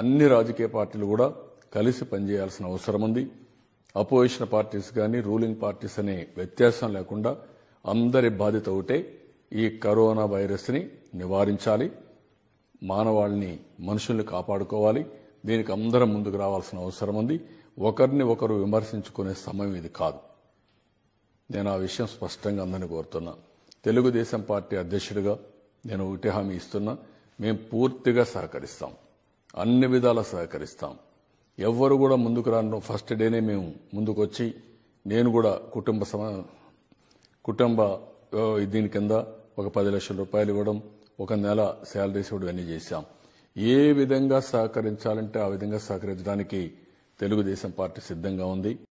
అన్ని రాజకీయ పార్టీలు కూడా కలిసి పనిచేయాల్సిన అవసరం ఉంది అపోజిషన్ పార్టీస్ కానీ రూలింగ్ పార్టీస్ అనే వ్యత్యాసం లేకుండా అందరి బాధ్యత ఒకటే ఈ కరోనా వైరస్ని నివారించాలి మానవాళిని మనుషుల్ని కాపాడుకోవాలి దీనికి అందరం ముందుకు రావాల్సిన అవసరం ఉంది ఒకరిని ఒకరు విమర్శించుకునే సమయం ఇది కాదు నేను ఆ విషయం స్పష్టంగా అందరిని కోరుతున్నా తెలుగుదేశం పార్టీ అధ్యక్షుడిగా నేను ఒకటి హామీ ఇస్తున్నా మేము పూర్తిగా సహకరిస్తాం అన్ని విధాల సహకరిస్తాం ఎవ్వరు కూడా ముందుకు రాను ఫస్ట్ డేనే మేము ముందుకు వచ్చి నేను కూడా కుటుంబ సమా కుటుంబ దీని కింద ఒక పది లక్షల రూపాయలు ఇవ్వడం ఒక నెల శాలరీస్ ఇవ్వడం అన్నీ చేశాం ఏ విధంగా సహకరించాలంటే ఆ విధంగా సహకరించడానికి తెలుగుదేశం పార్టీ సిద్ధంగా ఉంది